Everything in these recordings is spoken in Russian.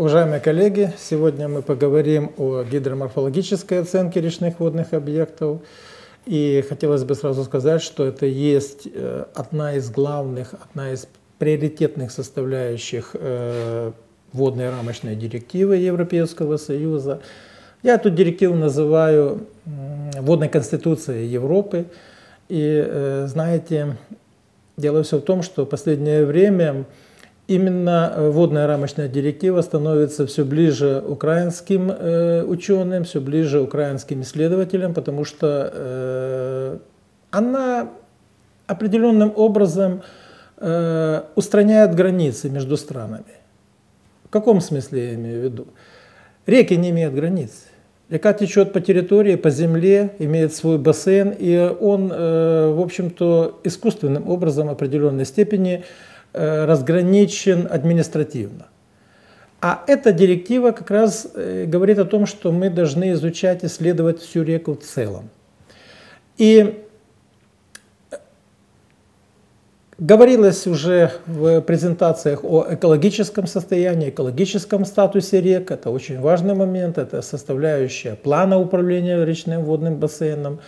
Уважаемые коллеги, сегодня мы поговорим о гидроморфологической оценке речных водных объектов. И хотелось бы сразу сказать, что это есть э, одна из главных, одна из приоритетных составляющих э, водной рамочной директивы Европейского Союза. Я эту директиву называю водной конституцией Европы. И, э, знаете, дело все в том, что в последнее время Именно э, водная рамочная директива становится все ближе украинским э, ученым, все ближе украинским исследователям, потому что э, она определенным образом устраняет границы между странами. В каком смысле я имею в виду? Реки не имеют границ. Река течет по территории, по земле, имеет свой бассейн, и он, в общем-то, искусственным образом определенной степени Э, разграничен административно. А эта директива как раз э, говорит о том, что мы должны изучать, исследовать всю реку в целом. И э, говорилось уже в презентациях о экологическом состоянии, экологическом статусе рек. Это очень важный момент, это составляющая плана управления речным водным бассейном.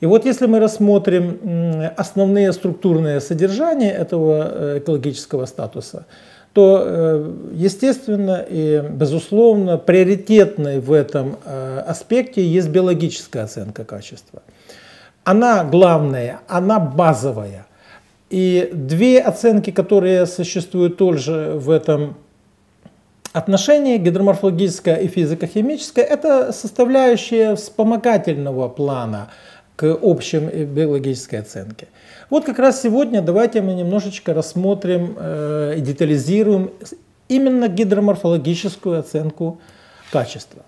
И вот если мы рассмотрим основные структурные содержания этого э, экологического статуса, то, э, естественно и безусловно, приоритетной в этом э, аспекте есть биологическая оценка качества. Она главная, она базовая. И две оценки, которые существуют тоже в этом отношении, гидроморфологическая и физико-химическая, это составляющие вспомогательного плана – к общим э, биологической оценке. Вот как раз сегодня давайте мы немножечко рассмотрим и э, детализируем именно гидроморфологическую оценку качества.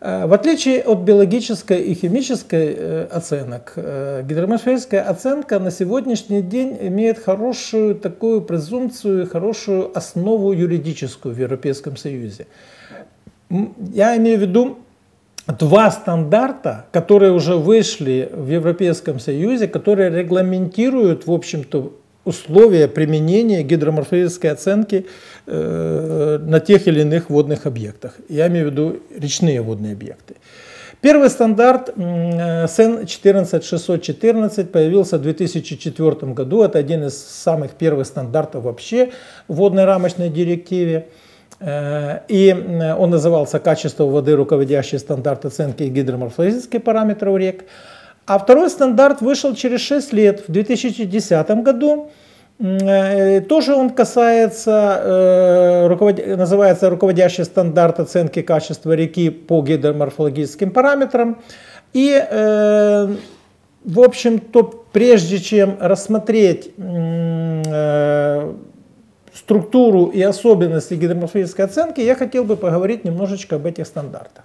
Э, в отличие от биологической и химической оценок, гидроморфическая оценка на сегодняшний день имеет хорошую такую презумпцию, хорошую основу юридическую в Европейском Союзе. Я имею в виду два стандарта, которые уже вышли в Европейском Союзе, которые регламентируют, в общем-то, условия применения гидроморфологической оценки э, на тех или иных водных объектах. Я имею в виду речные водные объекты. Первый стандарт э, СН 14614 появился в 2004 году. Это один из самых первых стандартов вообще в водной рамочной директиве. Э, и э, он назывался «Качество воды. Руководящий стандарт оценки гидроморфологических параметров рек». А второй стандарт вышел через 6 лет, в 2010 году. Э, тоже он касается, называется «Руководящий стандарт оценки качества реки по гидроморфологическим параметрам». И, в общем-то, прежде чем рассмотреть структуру и особенности гидроморфологической оценки, я хотел бы поговорить немножечко об этих стандартах.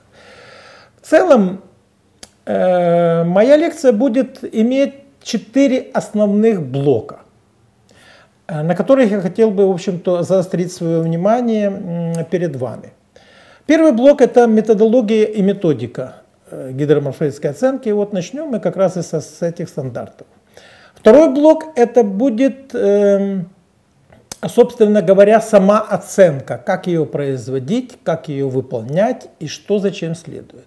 В целом, э, моя лекция будет иметь четыре основных блока, э, на которых я хотел бы, в общем-то, заострить свое внимание перед вами. Первый блок – это методология и методика э, гидроморфологической оценки. И вот начнем мы как раз и со, с этих стандартов. Второй блок – это будет э, а, собственно говоря, сама оценка, как ее производить, как ее выполнять и что зачем следует.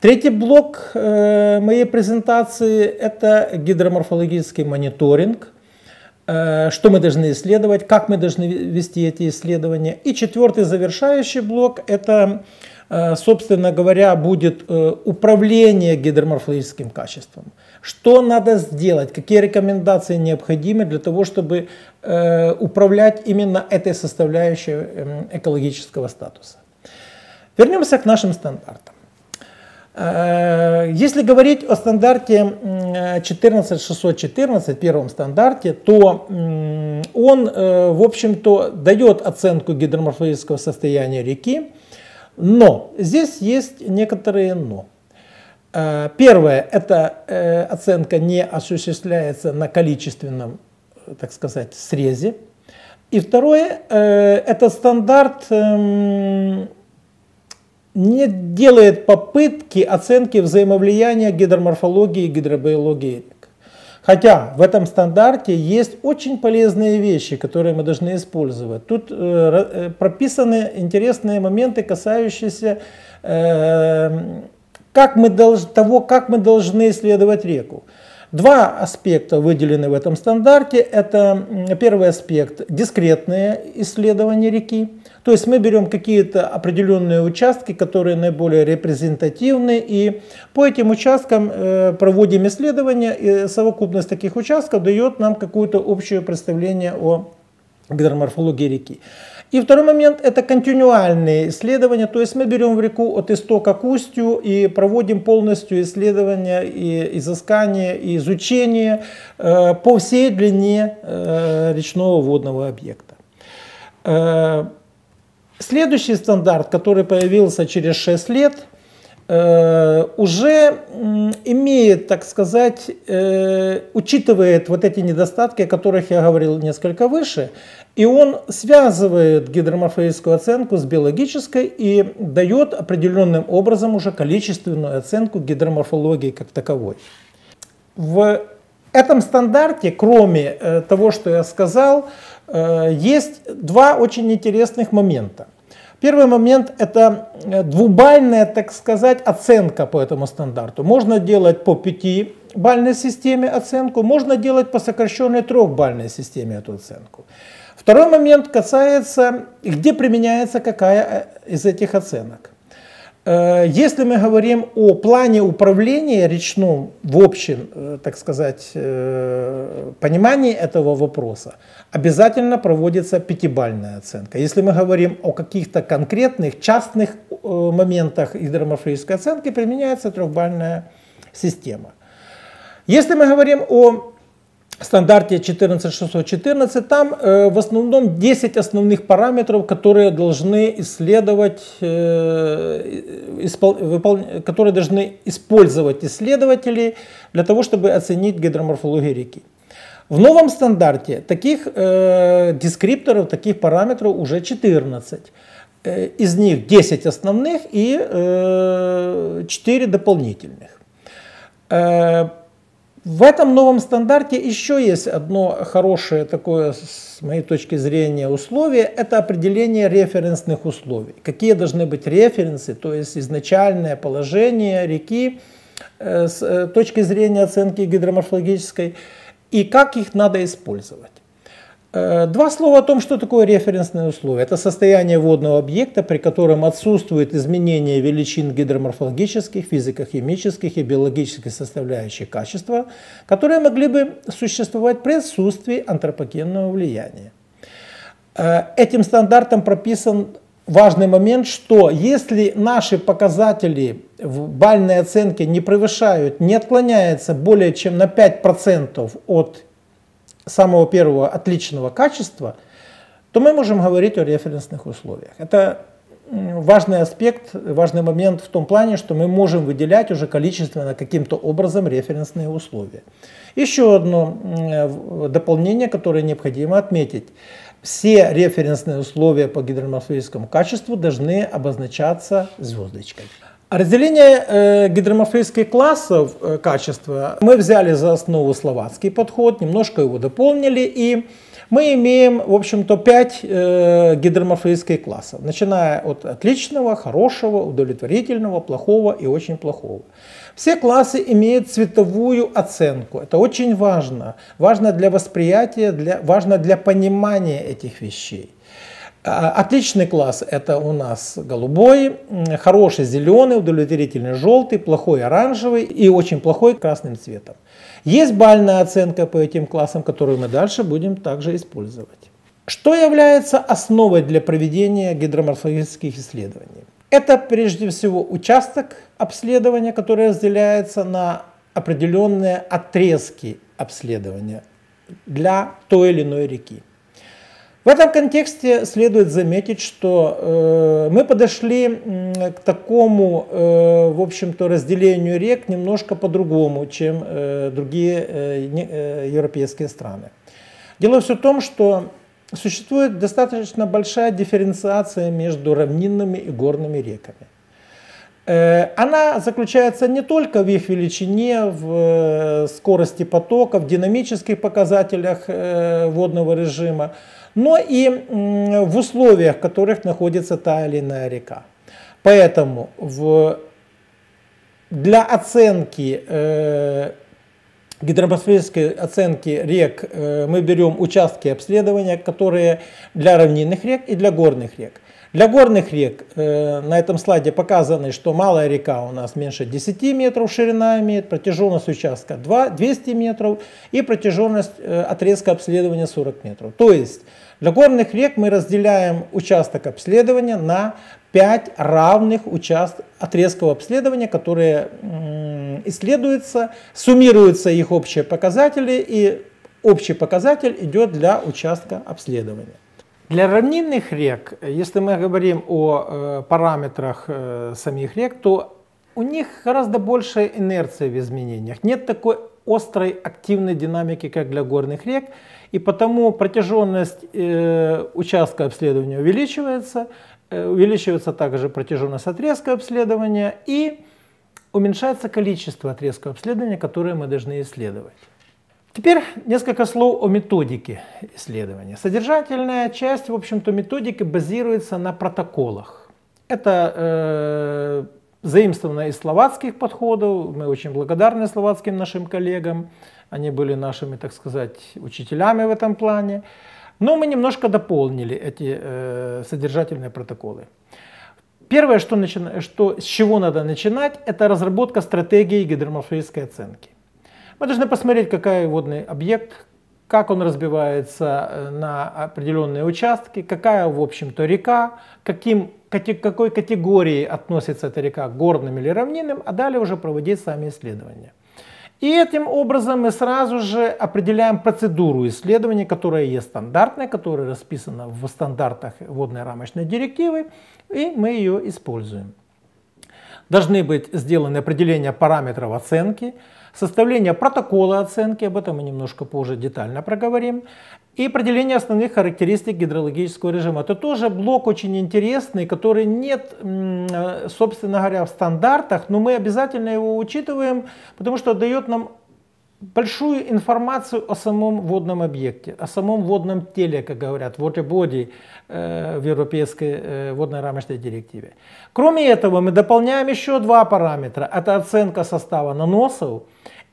Третий блок э, моей презентации – это гидроморфологический мониторинг, э, что мы должны исследовать, как мы должны вести эти исследования. И четвертый завершающий блок – это Э, собственно говоря, будет э, управление гидроморфологическим качеством. Что надо сделать, какие рекомендации необходимы для того, чтобы э, управлять именно этой составляющей эм, экологического статуса. Вернемся к нашим стандартам. Если говорить о стандарте 14614, первом стандарте, то он, в общем-то, дает оценку гидроморфологического состояния реки, но здесь есть некоторые но. Э, первое, эта э, оценка не осуществляется на количественном, э, так сказать, срезе. И второе, это стандарт эм, не делает попытки оценки взаимовлияния гидроморфологии и гидробиологии Хотя в этом стандарте есть очень полезные вещи, которые мы должны использовать. Тут э, э прописаны интересные моменты, касающиеся э, как мы долж, того, как мы должны исследовать реку. Два аспекта выделены в этом стандарте. Это первый аспект – дискретное исследование реки. То есть мы берем какие-то определенные участки, которые наиболее репрезентативны, и по этим участкам э, проводим исследования, и совокупность таких участков дает нам какое-то общее представление о гидроморфологии реки. И второй момент – это континуальные исследования, то есть мы берем в реку от истока к устью и проводим полностью исследования, и изыскание, и изучение э, по всей длине э, речного водного объекта. Следующий стандарт, который появился через 6 лет, э, уже имеет, так сказать, э, учитывает вот эти недостатки, о которых я говорил несколько выше, и он связывает гидроморфологическую оценку с биологической и дает определенным образом уже количественную оценку гидроморфологии как таковой. В этом стандарте, кроме э, того, что я сказал, э, есть два очень интересных момента. Первый момент – это э, двубальная, так сказать, оценка по этому стандарту. Можно делать по пятибальной системе оценку, можно делать по сокращенной трехбальной системе эту оценку. Второй момент касается, где применяется какая из этих оценок. Э, если мы говорим о плане управления речным в общем, э, так сказать, э, понимании этого вопроса, обязательно проводится пятибальная оценка. Если мы говорим о каких-то конкретных частных моментах гидроморфологической оценки, применяется трехбальная система. Если мы говорим о стандарте 14614, там э, в основном 10 основных параметров, которые должны исследовать, э, э испол, выпол, которые должны использовать исследователи для того, чтобы оценить гидроморфологию реки. В новом стандарте таких э, дескрипторов, таких параметров уже 14. Э, из них 10 основных и э, 4 дополнительных. Э, в этом новом стандарте еще есть одно хорошее такое, с моей точки зрения, условие. Это определение референсных условий. Какие должны быть референсы, то есть изначальное положение реки э, с э, точки зрения оценки гидроморфологической, и как их надо использовать. Э, два слова о том, что такое референсные условия. Это состояние водного объекта, при котором отсутствует изменение величин гидроморфологических, физико-химических и биологических составляющих качества, которые могли бы существовать при отсутствии антропогенного влияния. Э, этим стандартом прописан важный момент, что если наши показатели в бальной оценке не превышают, не отклоняются более чем на 5% от самого первого отличного качества, то мы можем говорить о референсных условиях. Это важный аспект, важный момент в том плане, что мы можем выделять уже количественно каким-то образом референсные условия. Еще одно дополнение, которое необходимо отметить. Все референсные условия по гидроморфическому качеству должны обозначаться звездочкой. Разделение э, гидроморфических классов э, качества мы взяли за основу словацкий подход, немножко его дополнили, и мы имеем, в общем-то, пять э, гидроморфических классов, начиная от отличного, хорошего, удовлетворительного, плохого и очень плохого. Все классы имеют цветовую оценку. Это очень важно. Важно для восприятия, для, важно для понимания этих вещей. А, отличный класс это у нас голубой, хороший зеленый, удовлетворительный желтый, плохой оранжевый и очень плохой красным цветом. Есть бальная оценка по этим классам, которую мы дальше будем также использовать. Что является основой для проведения гидроморфологических исследований? Это прежде всего участок обследования, который разделяется на определенные отрезки обследования для той или иной реки. В этом контексте следует заметить, что э, мы подошли э, к такому, э, в общем-то, разделению рек немножко по-другому, чем э, другие э, не, э, европейские страны. Дело все в том, что существует достаточно большая дифференциация между равнинными и горными реками. Э, она заключается не только в их величине, в э, скорости потока, в динамических показателях э, водного режима, но и в условиях, в которых находится та или иная река. Поэтому в, для оценки э, гидроморфологической оценки рек э, мы берем участки обследования, которые для равнинных рек и для горных рек. Для горных рек э, на этом слайде показано, что малая река у нас меньше 10 метров, ширина имеет, протяженность участка 2, 200 метров и протяженность э, отрезка обследования 40 метров. То есть для горных рек мы разделяем участок обследования на 5 равных участ... отрезков обследования, которые исследуются, суммируются их общие показатели, и общий показатель идет для участка обследования. Для равнинных рек, если мы говорим о э, параметрах э, самих рек, то у них гораздо больше инерции в изменениях. Нет такой острой активной динамики, как для горных рек и потому протяженность э, участка обследования увеличивается, э, увеличивается также протяженность отрезка обследования и уменьшается количество отрезков обследования, которые мы должны исследовать. Теперь несколько слов о методике исследования. Содержательная часть, в общем-то, методики базируется на протоколах. Это э, заимствовано из словацких подходов, мы очень благодарны словацким нашим коллегам, они были нашими, так сказать, учителями в этом плане. Но мы немножко дополнили эти э, содержательные протоколы. Первое, что начи... что, с чего надо начинать, это разработка стратегии гидроморфической оценки. Мы должны посмотреть, какой водный объект, как он разбивается э, на определенные участки, какая, в общем-то, река, каким, какой категории относится эта река, горным или равнинным, а далее уже проводить сами исследования. И этим образом мы сразу же определяем процедуру исследования, которая есть стандартная, которая расписана в стандартах водной рамочной директивы, и мы ее используем. Должны быть сделаны определения параметров оценки, составление протокола оценки, об этом мы немножко позже детально проговорим, и определение основных характеристик гидрологического режима. Это тоже блок очень интересный, который нет, э, собственно говоря, в стандартах, но мы обязательно его учитываем, потому что дает нам большую информацию о самом водном объекте, о самом водном теле, как говорят, water body э, в европейской э, водной рамочной директиве. Кроме этого, мы дополняем еще два параметра. Это оценка состава наносов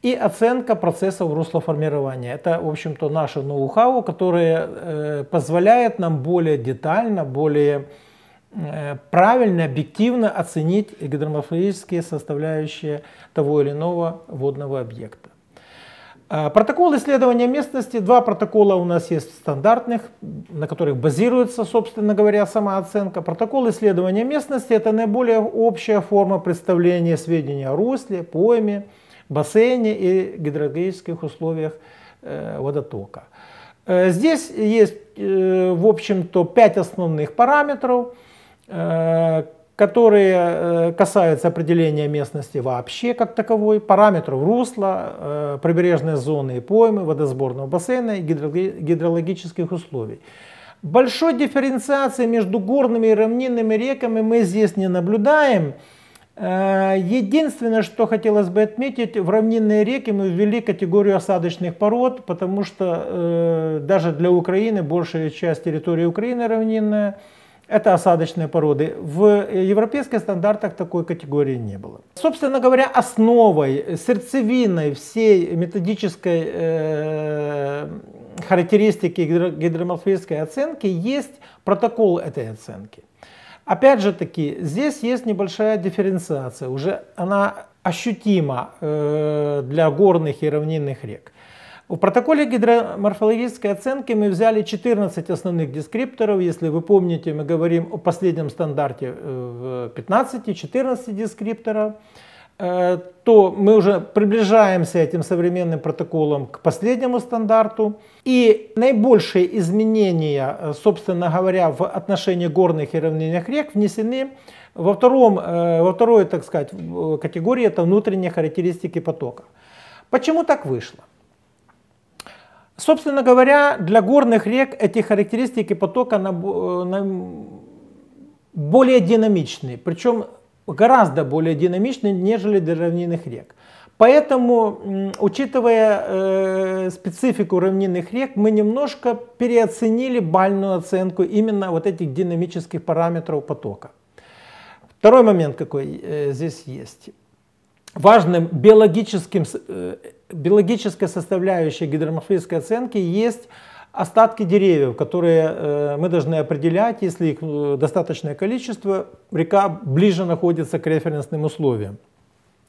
и оценка процессов руслоформирования. Это, в общем-то, наше ноу-хау, которое э, позволяет нам более детально, более э, правильно, объективно оценить гидроморфологические составляющие того или иного водного объекта. А, протокол исследования местности. Два протокола у нас есть стандартных, на которых базируется, собственно говоря, самооценка. Протокол исследования местности – это наиболее общая форма представления сведений о русле, пойме, бассейне и гидрологических условиях э, водотока. Э, здесь есть, э, в общем-то, пять основных параметров – которые э, касаются определения местности вообще как таковой, параметров русла, э, прибрежной зоны и поймы, водосборного бассейна и гидрологических условий. Большой дифференциации между горными и равнинными реками мы здесь не наблюдаем. Э, единственное, что хотелось бы отметить, в равнинные реки мы ввели категорию осадочных пород, потому что даже для Украины большая часть территории Украины равнинная – это осадочные породы. В европейских стандартах такой категории не было. Собственно говоря, основой, сердцевиной всей методической э, характеристики гидроморфической оценки есть протокол этой оценки. Опять же таки, здесь есть небольшая дифференциация, уже она ощутима э, для горных и равнинных рек. В протоколе гидроморфологической оценки мы взяли 14 основных дескрипторов. Если вы помните, мы говорим о последнем стандарте э, в 15-14 дескрипторов э, то мы уже приближаемся этим современным протоколом к последнему стандарту. И наибольшие изменения, э, собственно говоря, в отношении горных и равнинных рек внесены во, втором, во второй, так сказать, категории, это внутренние характеристики потока. Почему так вышло? Собственно говоря, для горных рек эти характеристики потока на, э, на, более динамичны, причем гораздо более динамичны, нежели для равнинных рек. Поэтому, учитывая э, специфику равнинных рек, мы немножко переоценили бальную оценку именно вот этих динамических параметров потока. Второй момент какой э, здесь есть. Важным биологическим э, биологической составляющей гидроморфической оценки есть остатки деревьев, которые э, мы должны определять, если их э, достаточное количество, река ближе находится к референсным условиям.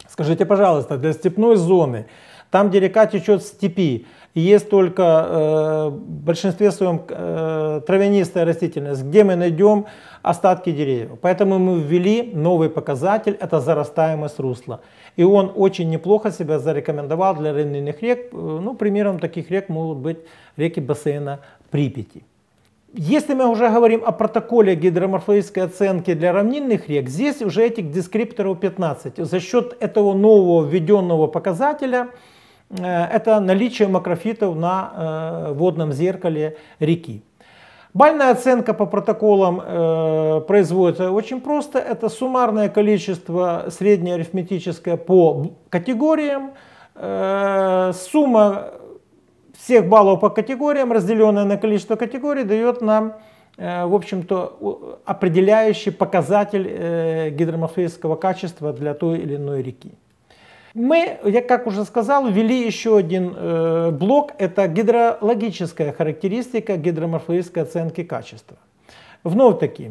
Скажите, пожалуйста, для степной зоны, там, где река течет в степи, есть только э, в большинстве своем э, травянистая растительность, где мы найдем остатки деревьев. Поэтому мы ввели новый показатель, это зарастаемость русла. И он очень неплохо себя зарекомендовал для равнинных рек. Э, ну, примером таких рек могут быть реки бассейна Припяти. Если мы уже говорим о протоколе гидроморфологической оценки для равнинных рек, здесь уже этих дескрипторов 15. За счет этого нового введенного показателя э, это наличие макрофитов на э, водном зеркале реки. Бальная оценка по протоколам э, производится очень просто. Это суммарное количество среднее арифметическое по категориям. Э, сумма всех баллов по категориям, разделенная на количество категорий, дает нам э, в общем-то, определяющий показатель э, гидроморфического качества для той или иной реки. Мы, я как уже сказал, ввели еще один э, блок, это гидрологическая характеристика гидроморфологической оценки качества. Вновь-таки,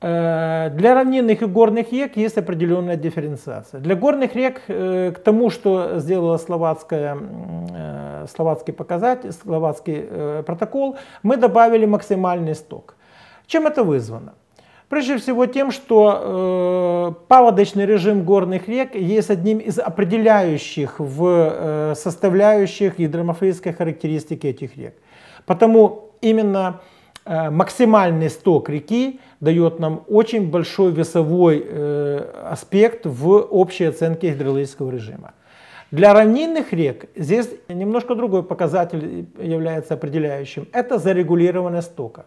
э, для равнинных и горных рек есть определенная дифференциация. Для горных рек, э, к тому, что сделала словацкая, э, словацкий показатель, словацкий э, протокол, мы добавили максимальный сток. Чем это вызвано? Прежде всего тем, что э, паводочный режим горных рек есть одним из определяющих в э, составляющих гидроморфической характеристики этих рек. Потому именно э, максимальный сток реки дает нам очень большой весовой э, аспект в общей оценке гидрологического режима. Для равнинных рек здесь немножко другой показатель является определяющим. Это зарегулированность тока.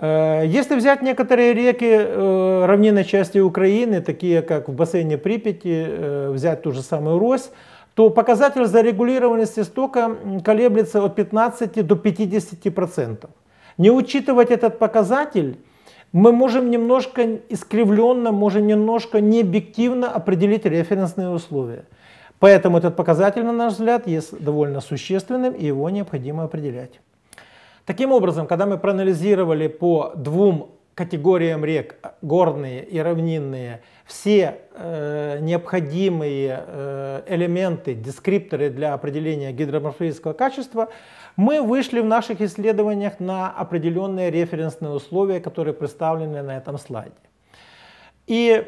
Если взять некоторые реки равнинной части Украины, такие как в бассейне Припяти, взять ту же самую Рось, то показатель зарегулированности стока колеблется от 15 до 50%. Не учитывать этот показатель, мы можем немножко искривленно, можем немножко необъективно определить референсные условия. Поэтому этот показатель, на наш взгляд, есть довольно существенным, и его необходимо определять. Таким образом, когда мы проанализировали по двум категориям рек, горные и равнинные, все э, необходимые э, элементы, дескрипторы для определения гидроморфологического качества, мы вышли в наших исследованиях на определенные референсные условия, которые представлены на этом слайде. И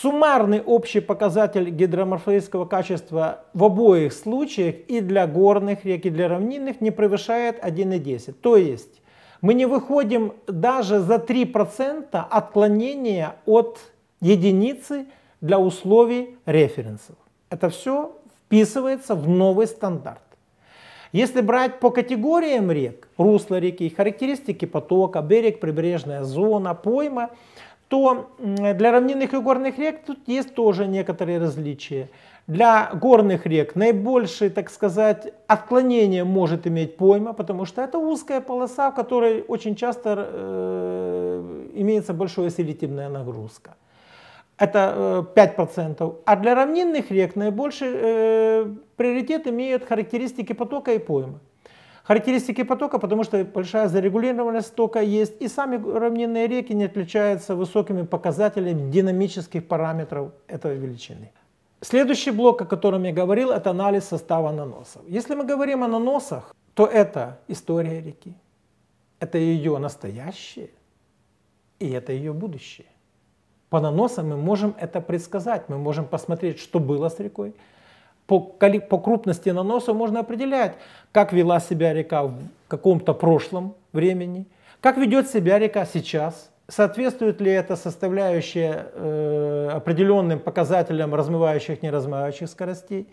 Суммарный общий показатель гидроморфологического качества в обоих случаях и для горных рек, и для равнинных не превышает 1,10. То есть мы не выходим даже за 3% отклонения от единицы для условий референсов. Это все вписывается в новый стандарт. Если брать по категориям рек, русло реки, характеристики потока, берег, прибрежная зона, пойма, то для равнинных и горных рек тут есть тоже некоторые различия. Для горных рек наибольшее, так сказать, отклонение может иметь пойма, потому что это узкая полоса, в которой очень часто э, имеется большая селитивная нагрузка. Это э, 5%. А для равнинных рек наибольший э, приоритет имеют характеристики потока и поймы характеристики потока, потому что большая зарегулированность тока есть, и сами равнинные реки не отличаются высокими показателями динамических параметров этой величины. Следующий блок, о котором я говорил, это анализ состава наносов. Если мы говорим о наносах, то это история реки, это ее настоящее и это ее будущее. По наносам мы можем это предсказать, мы можем посмотреть, что было с рекой, по, по крупности наноса можно определять, как вела себя река в каком-то прошлом времени, как ведет себя река сейчас, соответствует ли это составляющая э, определенным показателям размывающих, и неразмывающих скоростей,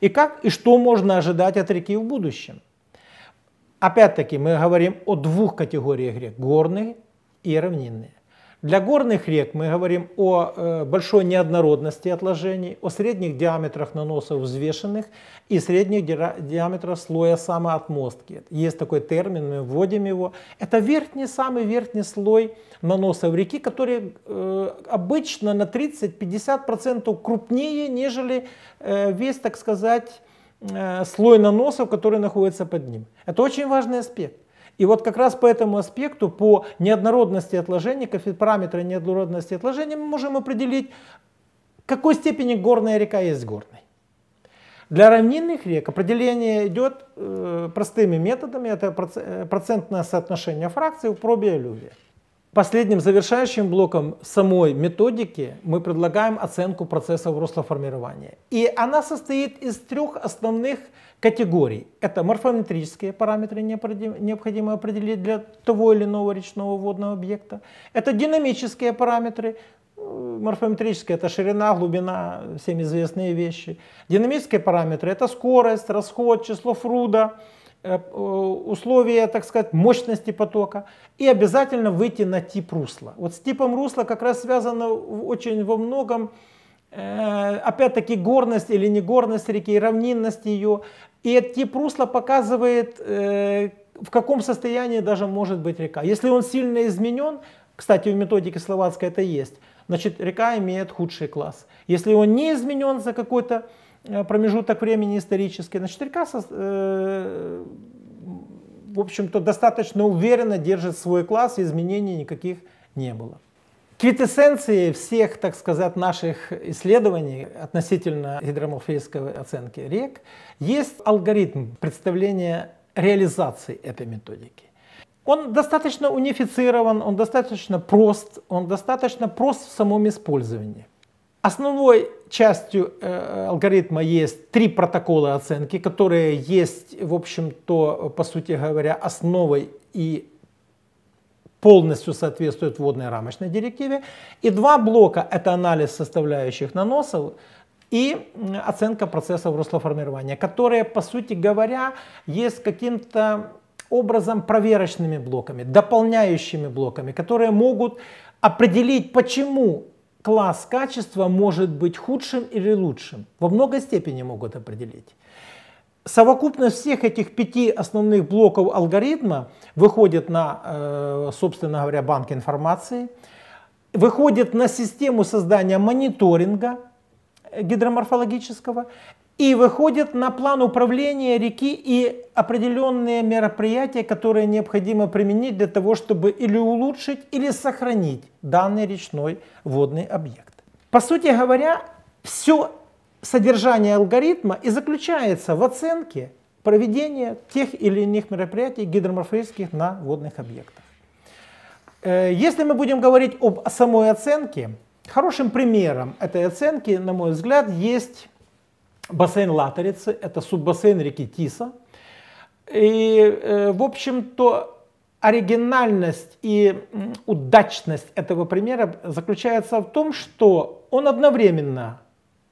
и как и что можно ожидать от реки в будущем. Опять-таки мы говорим о двух категориях рек – горные и равнинные. Для горных рек мы говорим о э, большой неоднородности отложений, о средних диаметрах наносов взвешенных и средних диаметрах слоя самоотмостки. Есть такой термин, мы вводим его. Это верхний, самый верхний слой наносов реки, который э, обычно на 30-50% крупнее, нежели э, весь, так сказать, слой наносов, который находится под ним. Это очень важный аспект. И вот как раз по этому аспекту, по неоднородности отложений, параметра неоднородности отложений, мы можем определить, в какой степени горная река есть горной. Для равнинных рек определение идет э, простыми методами, это э, процентное соотношение фракций у пробия лювия. Последним завершающим блоком самой методики мы предлагаем оценку процессов руслоформирования. И она состоит из трех основных категорий. Это морфометрические параметры, необходимо определить для того или иного речного водного объекта. Это динамические параметры, морфометрические – это ширина, глубина, всем известные вещи. Динамические параметры – это скорость, расход, число Фруда, э, э, условия, так сказать, мощности потока. И обязательно выйти на тип русла. Вот с типом русла как раз связано очень во многом Э, опять-таки горность или не горность реки, равнинность ее. И этот тип показывает, э, в каком состоянии даже может быть река. Если он сильно изменен, кстати, в методике словацкой это есть, значит река имеет худший класс. Если он не изменен за какой-то э, промежуток времени исторический, значит река, в общем-то, достаточно уверенно держит свой класс, изменений никаких не было. Квитэссенцией всех, так сказать, наших исследований относительно гидроморфической оценки рек есть алгоритм представления реализации этой методики. Он достаточно унифицирован, он достаточно прост, он достаточно прост в самом использовании. Основной частью э, алгоритма есть три протокола оценки, которые есть, в общем-то, по сути говоря, основой и полностью соответствует водной рамочной директиве. И два блока – это анализ составляющих наносов и оценка процессов руслоформирования, которые, по сути говоря, есть каким-то образом проверочными блоками, дополняющими блоками, которые могут определить, почему класс качества может быть худшим или лучшим. Во много степени могут определить совокупность всех этих пяти основных блоков алгоритма выходит на, э, собственно говоря, банк информации, выходит на систему создания мониторинга гидроморфологического и выходит на план управления реки и определенные мероприятия, которые необходимо применить для того, чтобы или улучшить, или сохранить данный речной водный объект. По сути говоря, все содержание алгоритма и заключается в оценке проведения тех или иных мероприятий гидроморфических на водных объектах. Э, если мы будем говорить об самой оценке, хорошим примером этой оценки, на мой взгляд, есть бассейн Латерицы, это суббассейн реки Тиса. И, э, в общем-то, оригинальность и удачность этого примера заключается в том, что он одновременно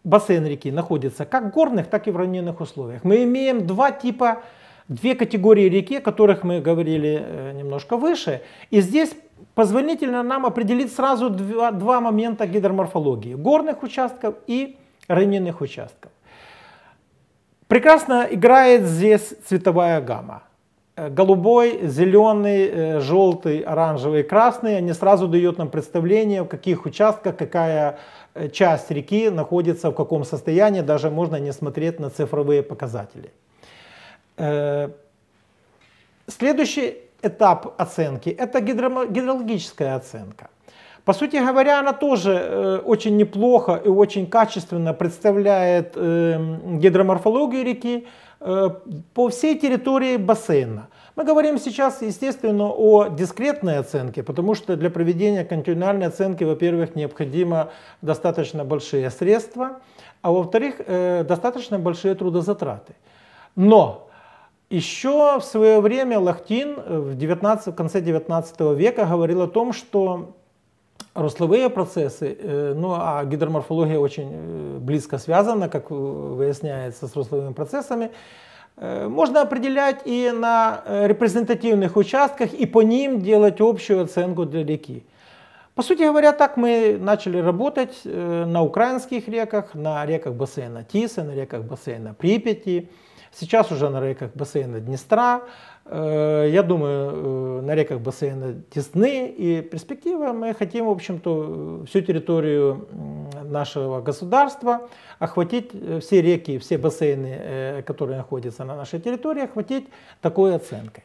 бассейн реки находится как в горных, так и в равнинных условиях. Мы имеем два типа, две категории реки, о которых мы говорили э, немножко выше. И здесь позволительно нам определить сразу два, два момента гидроморфологии. Горных участков и равнинных участков. Прекрасно играет здесь цветовая гамма. Э, голубой, зеленый, э, желтый, оранжевый красный, они сразу дают нам представление, в каких участках, какая э, часть реки находится в каком состоянии, даже можно не смотреть на цифровые показатели. Следующий этап оценки – это гидрологическая оценка. По сути говоря, она тоже очень неплохо и очень качественно представляет эм, гидроморфологию реки, Э, по всей территории бассейна. Мы говорим сейчас, естественно, о дискретной оценке, потому что для проведения континентальной оценки, во-первых, необходимо достаточно большие средства, а во-вторых, э, достаточно большие трудозатраты. Но еще в свое время Лахтин в, 19, в конце 19 века говорил о том, что Рословые процессы, э, ну а гидроморфология очень э, близко связана, как э, выясняется, с рословыми процессами, можно определять и на репрезентативных участках, и по ним делать общую оценку для реки. По сути говоря, так мы начали работать на украинских реках, на реках бассейна Тисы, на реках бассейна Припяти, сейчас уже на реках бассейна Днестра, Э, я думаю, э, на реках бассейна тесны, и перспектива мы хотим, в общем-то, всю территорию нашего государства охватить, э, все реки, все бассейны, которые находятся на нашей территории, охватить такой оценкой.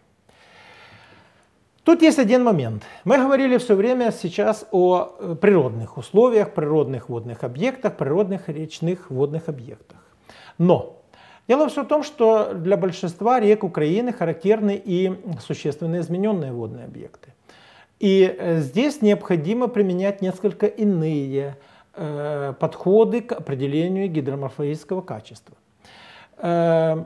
Тут есть один момент. Мы говорили все время сейчас о природных условиях, природных водных объектах, природных речных водных объектах. Но Дело все в том, что для большинства рек Украины характерны и существенно измененные водные объекты. И э, здесь необходимо применять несколько иные э, подходы к определению гидроморфологического качества. Э,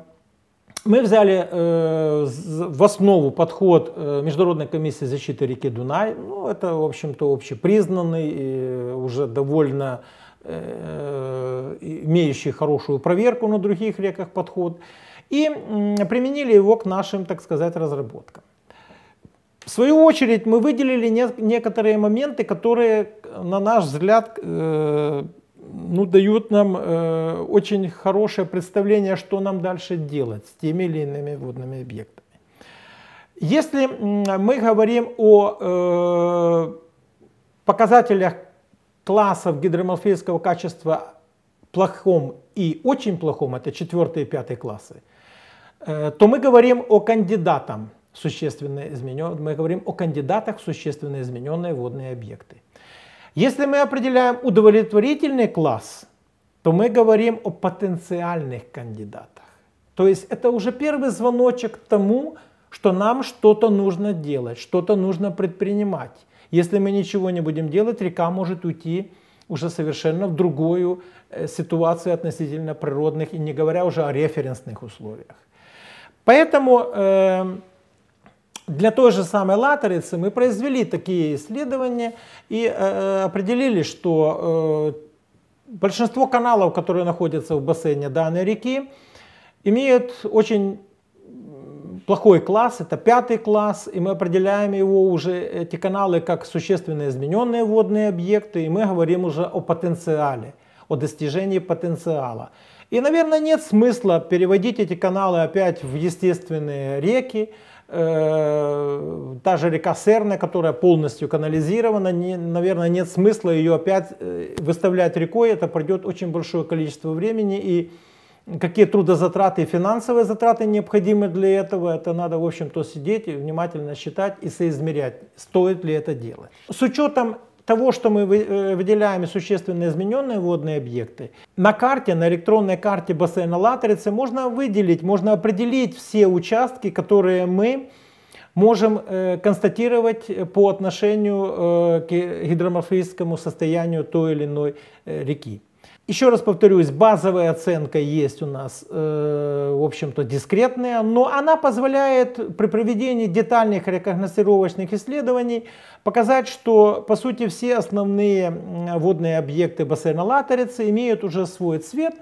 мы взяли э, в основу подход э, Международной комиссии защиты реки Дунай. Ну, это, в общем-то, общепризнанный, уже довольно Э, имеющий хорошую проверку на других реках подход, и применили его к нашим, так сказать, разработкам. В свою очередь мы выделили некоторые моменты, которые, на наш взгляд, э, ну, дают нам э, очень хорошее представление, что нам дальше делать с теми или иными водными объектами. Если мы говорим о э, показателях классов гидроморфического качества плохом и очень плохом, это 4 и 5 классы, э, то мы говорим о кандидатах существенно изменен, мы говорим о кандидатах существенно измененные водные объекты. Если мы определяем удовлетворительный класс, то мы говорим о потенциальных кандидатах. То есть это уже первый звоночек к тому, что нам что-то нужно делать, что-то нужно предпринимать. Если мы ничего не будем делать, река может уйти уже совершенно в другую э, ситуацию относительно природных, и не говоря уже о референсных условиях. Поэтому э, для той же самой латерицы мы произвели такие исследования и э, э, определили, что э, большинство каналов, которые находятся в бассейне данной реки, имеют очень плохой класс, это пятый класс, и мы определяем его уже, эти каналы, как существенно измененные водные объекты, и мы говорим уже о потенциале, о достижении потенциала. И, наверное, нет смысла переводить эти каналы опять в естественные реки. Э, та же река Серна, которая полностью канализирована, не, наверное, нет смысла ее опять э, выставлять рекой. Это пройдет очень большое количество времени и какие трудозатраты и финансовые затраты необходимы для этого, это надо, в общем-то, сидеть и внимательно считать и соизмерять, стоит ли это делать. С учетом того, что мы э, выделяем существенно измененные водные объекты, на карте, на электронной карте бассейна Латрицы можно выделить, можно определить все участки, которые мы можем э, констатировать по отношению э, к гидроморфическому состоянию той или иной реки. Еще раз повторюсь, базовая оценка есть у нас, э, в общем-то, дискретная, но она позволяет при проведении детальных рекогностировочных исследований показать, что, по сути, все основные водные объекты бассейна Латерицы имеют уже свой цвет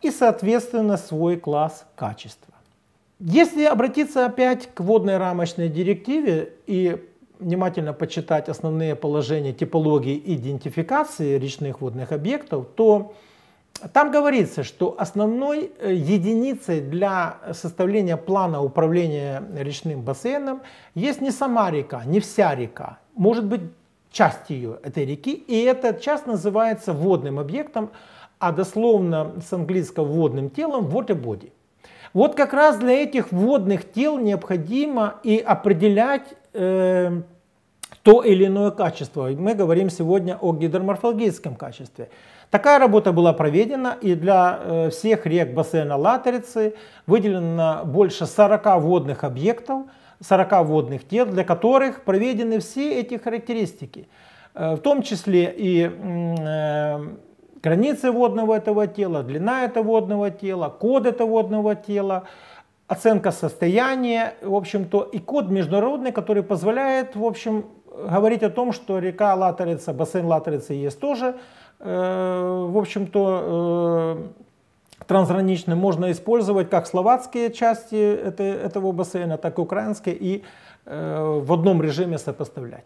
и, соответственно, свой класс качества. Если обратиться опять к водной рамочной директиве и внимательно почитать основные положения типологии идентификации речных водных объектов, то там говорится, что основной э, единицей для составления плана управления речным бассейном есть не сама река, не вся река, может быть часть ее, этой реки, и эта часть называется водным объектом, а дословно с английского водным телом water body. Вот как раз для этих водных тел необходимо и определять Эм, то или иное качество. Мы говорим сегодня о гидроморфологическом качестве. Такая работа была проведена и для э, всех рек бассейна Латерицы выделено больше 40 водных объектов, 40 водных тел, для которых проведены все эти характеристики, э, в том числе и э, границы водного этого тела, длина этого водного тела, код этого водного тела, оценка состояния, в общем-то, и код международный, который позволяет, в общем, говорить о том, что река Латерица, бассейн Латерицы есть тоже, э, в общем-то, э, трансграничный, можно использовать как словацкие части этого бассейна, так и украинские, и э, в одном режиме сопоставлять.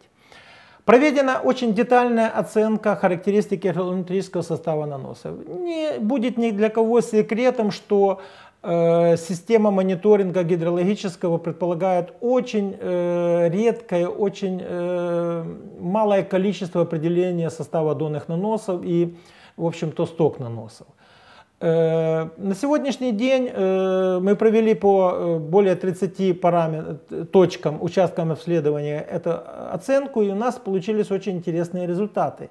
Проведена очень детальная оценка характеристики хронометрического состава наносов. Не будет ни для кого секретом, что Э, система мониторинга гидрологического предполагает очень э, редкое, очень э, малое количество определения состава донных наносов и, в общем-то, сток наносов. на сегодняшний день мы провели по более 30 параметр, точкам, участкам обследования эту оценку, и у нас получились очень интересные результаты.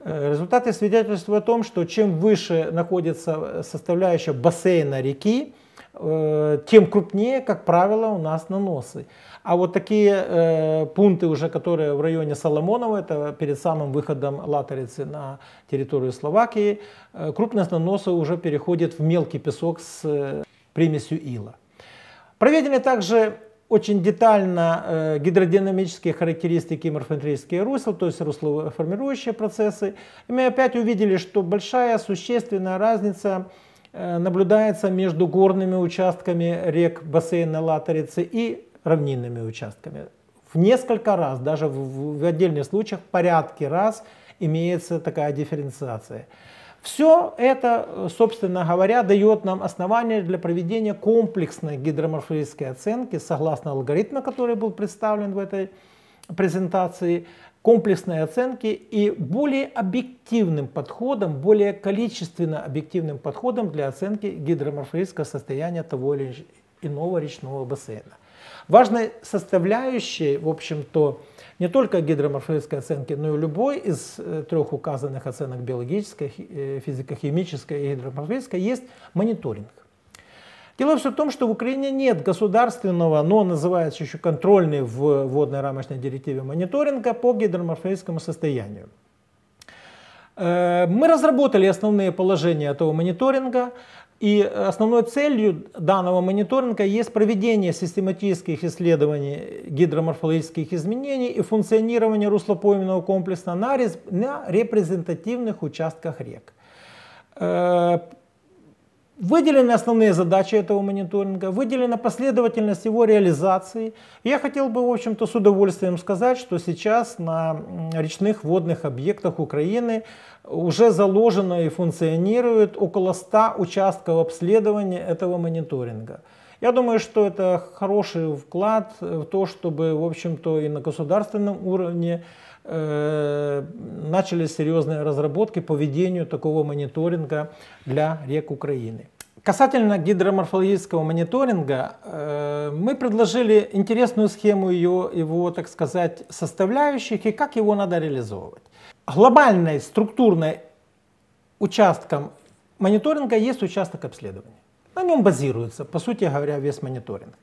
Э, результаты свидетельствуют о том, что чем выше находится э, составляющая бассейна реки, э, тем крупнее, как правило, у нас наносы. А вот такие э, пункты уже, которые в районе Соломонова, это перед самым выходом латерицы на территорию Словакии, э, крупность наноса уже переходит в мелкий песок с э, примесью ила. Проведены также очень детально э, гидродинамические характеристики морфометрических русел, то есть руслоформирующие процессы. И мы опять увидели, что большая существенная разница э, наблюдается между горными участками рек бассейна Латерицы и равнинными участками. В несколько раз, даже в, в отдельных случаях, порядки раз имеется такая дифференциация. Все это, э, собственно говоря, дает нам основание для проведения комплексной гидроморфологической оценки согласно алгоритму, который был представлен в этой презентации, комплексной оценки и более объективным подходом, более количественно объективным подходом для оценки гидроморфического состояния того или иного речного бассейна. Важной составляющей, в общем-то, не только гидроморфологической оценки, но и любой из э, трех указанных оценок биологической, э, физико-химической и гидроморфологической есть мониторинг. Дело все в том, что в Украине нет государственного, но называется еще контрольный в водной рамочной директиве мониторинга по гидроморфологическому состоянию. Э, мы разработали основные положения этого мониторинга. И основной целью данного мониторинга есть проведение систематических исследований гидроморфологических изменений и функционирования руслопойменного комплекса на, на репрезентативных участках рек. Э, выделены основные задачи этого мониторинга, выделена последовательность его реализации. Я хотел бы, в общем-то, с удовольствием сказать, что сейчас на речных водных объектах Украины уже заложено и функционирует около 100 участков обследования этого мониторинга. Я думаю, что это хороший вклад в то, чтобы, в общем-то, и на государственном уровне э, начались серьезные разработки по ведению такого мониторинга для рек Украины. Касательно гидроморфологического мониторинга, э, мы предложили интересную схему ее, его, так сказать, составляющих и как его надо реализовывать глобальной структурной участком мониторинга есть участок обследования. На нем базируется, по сути говоря, весь мониторинг.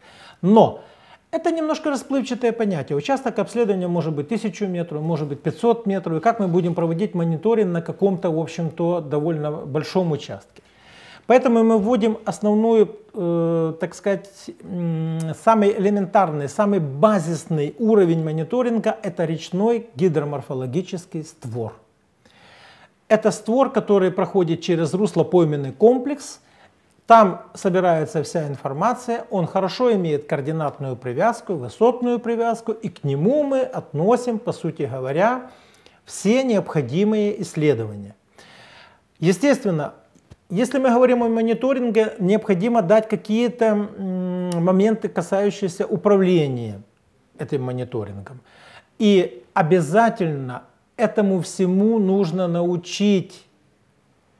Но это немножко расплывчатое понятие. Участок обследования может быть 1000 метров, может быть 500 метров. И как мы будем проводить мониторинг на каком-то, в общем-то, довольно большом участке. Поэтому мы вводим основную, э, так сказать, э, самый элементарный, самый базисный уровень мониторинга – это речной гидроморфологический створ. Это створ, который проходит через руслопойменный комплекс, там собирается вся информация, он хорошо имеет координатную привязку, высотную привязку, и к нему мы относим, по сути говоря, все необходимые исследования. Естественно, если мы говорим о мониторинге, необходимо дать какие-то моменты, касающиеся управления этим мониторингом. И обязательно этому всему нужно научить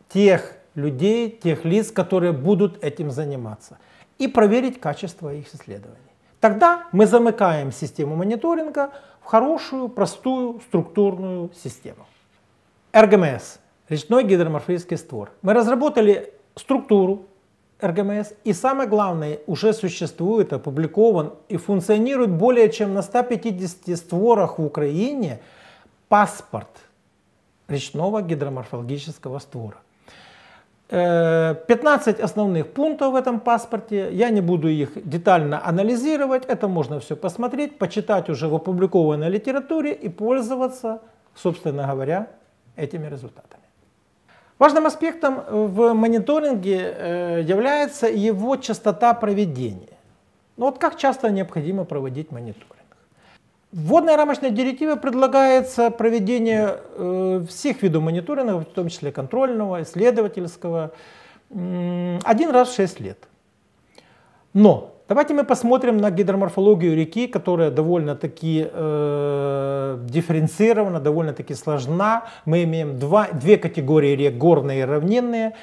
тех людей, тех лиц, которые будут этим заниматься, и проверить качество их исследований. Тогда мы замыкаем систему мониторинга в хорошую, простую, структурную систему. РГМС – речной гидроморфический створ. Мы разработали структуру РГМС и самое главное, уже существует, опубликован и функционирует более чем на 150 створах в Украине паспорт речного гидроморфологического створа. 15 э, основных пунктов в этом паспорте. Я не буду их детально анализировать. Это можно все посмотреть, почитать уже в опубликованной литературе и пользоваться, собственно говоря, этими результатами. Важным аспектом в мониторинге э, является его частота проведения. Ну вот как часто необходимо проводить мониторинг? В рамочная директива директиве предлагается проведение э, всех видов мониторинга, в том числе контрольного, исследовательского, один раз в 6 лет. Но Давайте мы посмотрим на гидроморфологию реки, которая довольно-таки э, дифференцирована, довольно-таки сложна. Мы имеем два, две категории рек, горные и равнинные.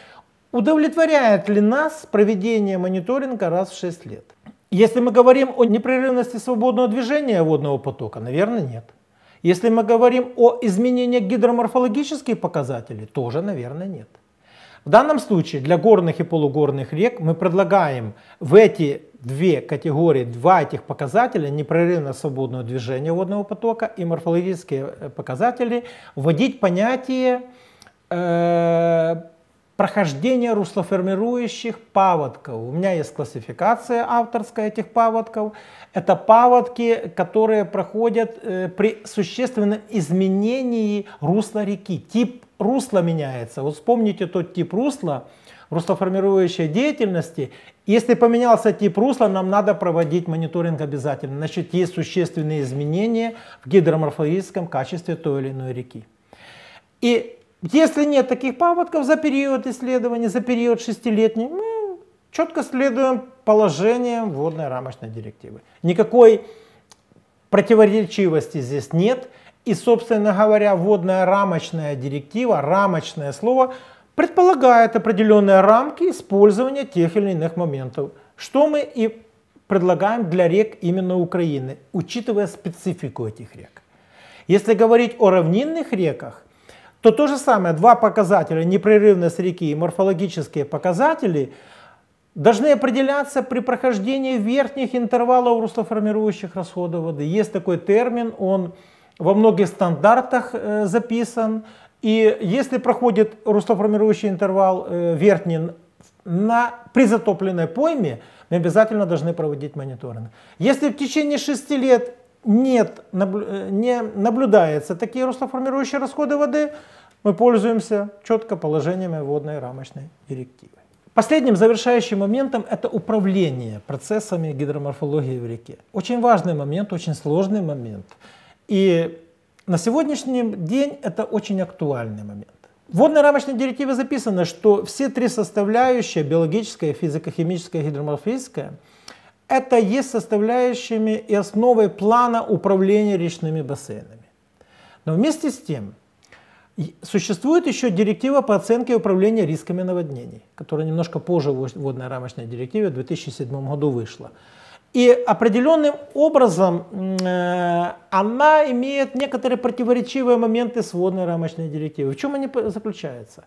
Удовлетворяет ли нас проведение мониторинга раз в 6 лет? Если мы говорим о непрерывности свободного движения водного потока, наверное, нет. Если мы говорим о изменении гидроморфологических показателей, тоже, наверное, нет. В данном случае для горных и полугорных рек мы предлагаем в эти две категории, два этих показателя, непрерывно свободного движения водного потока и морфологические э, показатели, вводить понятие э, прохождения руслоформирующих паводков. У меня есть классификация авторская этих паводков. Это паводки, которые проходят э, при существенном изменении русла реки, тип русло меняется. Вот вспомните тот тип русла, руслоформирующей деятельности. Если поменялся тип русла, нам надо проводить мониторинг обязательно. Значит, есть существенные изменения в гидроморфологическом качестве той или иной реки. И если нет таких паводков за период исследования, за период шестилетний, мы четко следуем положениям водной рамочной директивы. Никакой противоречивости здесь нет. И, собственно говоря, водная рамочная директива, рамочное слово предполагает определенные рамки использования тех или иных моментов, что мы и предлагаем для рек именно Украины, учитывая специфику этих рек. Если говорить о равнинных реках, то то же самое, два показателя, непрерывность реки и морфологические показатели, должны определяться при прохождении верхних интервалов руслоформирующих расходов воды. Есть такой термин, он во многих стандартах э, записан. И если проходит руслоформирующий интервал э, верхний на призатопленной пойме, мы обязательно должны проводить мониторинг. Если в течение 6 лет нет, э, не наблюдается такие руслоформирующие расходы воды, мы пользуемся четко положениями водной рамочной директивы. Последним завершающим моментом это управление процессами гидроморфологии в реке. Очень важный момент, очень сложный момент. И на сегодняшний день это очень актуальный момент. В водной рамочной директиве записано, что все три составляющие, биологическая, физико-химическая, гидроморфическая, это есть составляющими и основой плана управления речными бассейнами. Но вместе с тем, существует еще директива по оценке управления рисками наводнений, которая немножко позже в водной рамочной директиве в 2007 году вышла. И определенным образом э, она имеет некоторые противоречивые моменты с водной рамочной директивой. В чем они заключаются?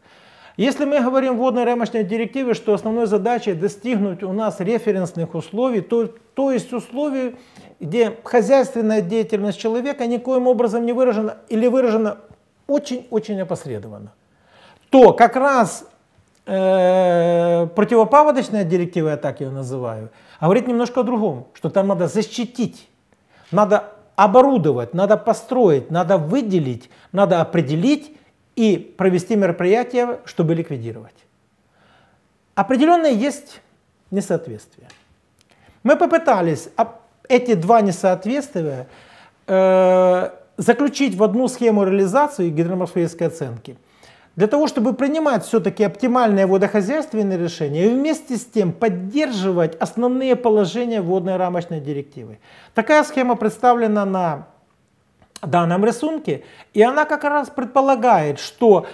Если мы говорим в водной рамочной директиве, что основной задачей достигнуть у нас референсных условий, то, то есть условий, где хозяйственная деятельность человека никоим образом не выражена или выражена очень-очень опосредованно, то как раз противопаводочная директива, я так ее называю, говорит немножко о другом, что там надо защитить, надо оборудовать, надо построить, надо выделить, надо определить и провести мероприятия, чтобы ликвидировать. Определенные есть несоответствия. Мы попытались эти два несоответствия э, заключить в одну схему реализации гидроморфологической оценки – для того, чтобы принимать все-таки оптимальные водохозяйственные решения и вместе с тем поддерживать основные положения водной рамочной директивы. Такая схема представлена на данном рисунке, и она как раз предполагает, что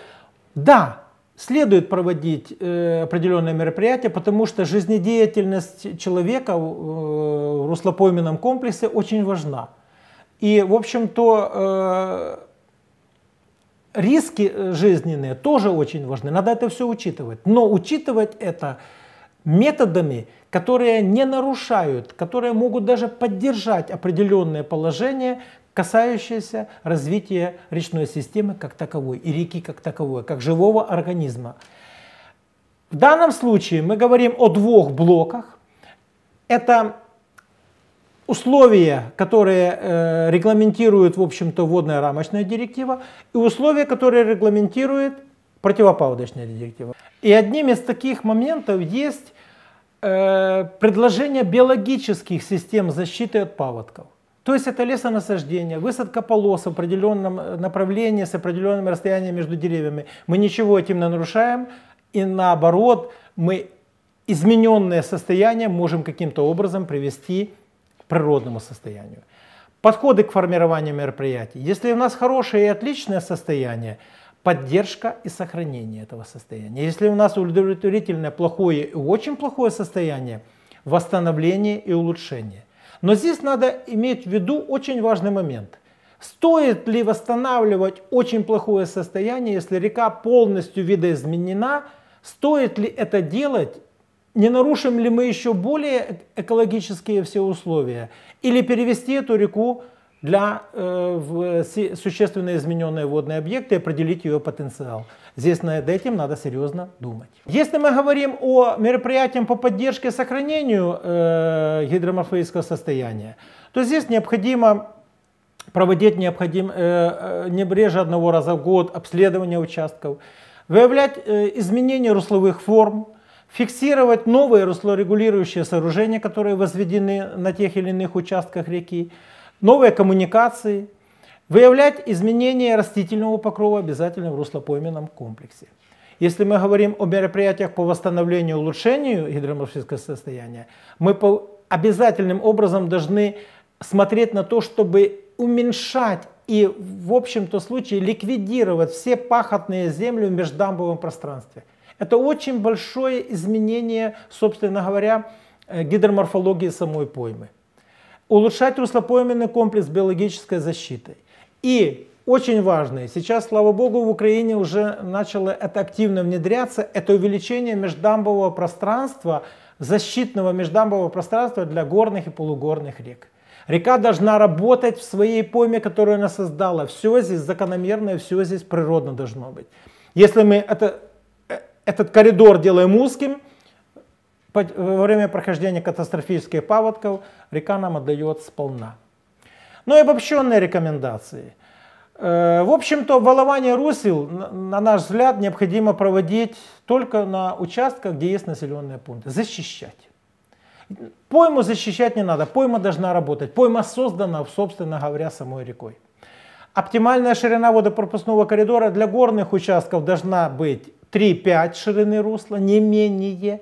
да, следует проводить э, определенные мероприятия, потому что жизнедеятельность человека э, в руслопойменном комплексе очень важна. И, в общем-то, э, риски э, жизненные тоже очень важны, надо это все учитывать. Но учитывать это методами, которые не нарушают, которые могут даже поддержать определенное положение, касающееся развития речной системы как таковой и реки как таковой, как живого организма. В данном случае мы говорим о двух блоках. Это условия, которые э, регламентирует, в общем-то, водная рамочная директива, и условия, которые регламентирует противопаводочная директива. И одним из таких моментов есть э, предложение биологических систем защиты от паводков. То есть это лесонасаждение, высадка полос в определенном э, направлении с определенным расстоянием между деревьями. Мы ничего этим не нарушаем, и наоборот, мы измененное состояние можем каким-то образом привести природному состоянию. Подходы к формированию мероприятий. Если у нас хорошее и отличное состояние, поддержка и сохранение этого состояния. Если у нас удовлетворительное, плохое и очень плохое состояние, восстановление и улучшение. Но здесь надо иметь в виду очень важный момент. Стоит ли восстанавливать очень плохое состояние, если река полностью видоизменена? Стоит ли это делать не нарушим ли мы еще более экологические все условия, или перевести эту реку для э, в существенно измененные водные объекты и определить ее потенциал. Здесь над этим надо серьезно думать. Если мы говорим о мероприятиях по поддержке и сохранению э, гидроморфического состояния, то здесь необходимо проводить необходим, э, э, не реже одного раза в год обследование участков, выявлять э, изменения русловых форм, фиксировать новые руслорегулирующие сооружения, которые возведены на тех или иных участках реки, новые коммуникации, выявлять изменения растительного покрова обязательно в руслопойменном комплексе. Если мы говорим о мероприятиях по восстановлению и улучшению гидроморфического состояния, мы по обязательным образом должны смотреть на то, чтобы уменьшать и в общем-то случае ликвидировать все пахотные земли в междамбовом пространстве – это очень большое изменение, собственно говоря, э, гидроморфологии самой поймы. Улучшать руслопойменный комплекс биологической защитой. И очень важное, сейчас, слава богу, в Украине уже начало это активно внедряться, это увеличение междамбового пространства, защитного междамбового пространства для горных и полугорных рек. Река должна работать в своей пойме, которую она создала. Все здесь закономерное, все здесь природно должно быть. Если мы это этот коридор делаем узким. Э, во время прохождения катастрофических паводков река нам отдает сполна. Ну и обобщенные рекомендации. Э, в общем-то, волование русел, на наш взгляд, необходимо проводить только на участках, где есть населенные пункты. Защищать. Пойму защищать не надо, пойма должна работать. Пойма создана, собственно говоря, самой рекой. Оптимальная ширина водопропускного коридора для горных участков должна быть 3-5 ширины русла, не менее.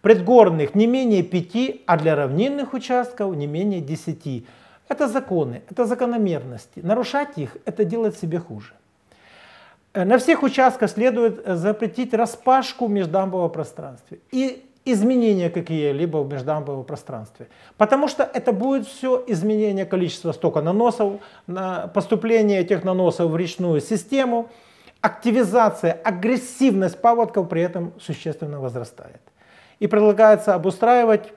Предгорных не менее 5, а для равнинных участков не менее 10. Это законы, это закономерности. Нарушать их – это делать себе хуже. Э, на всех участках следует э, запретить распашку в междамбовом пространстве. И изменения какие-либо в междамбовом пространстве. Потому что это будет все изменение количества стока наносов, поступление этих наносов в речную систему, активизация, агрессивность паводков при этом существенно возрастает. И предлагается обустраивать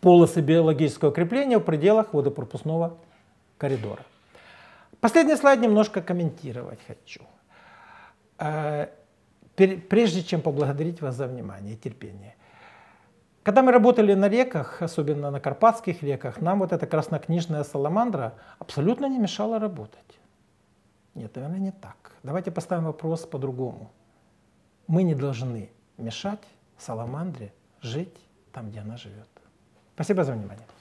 полосы биологического крепления в пределах водопропускного коридора. Последний слайд немножко комментировать хочу. Э, прежде чем поблагодарить вас за внимание и терпение. Когда мы работали на реках, особенно на Карпатских реках, нам вот эта краснокнижная саламандра абсолютно не мешала работать. Нет, наверное, не так. Давайте поставим вопрос по-другому. Мы не должны мешать саламандре жить там, где она живет. Спасибо за внимание.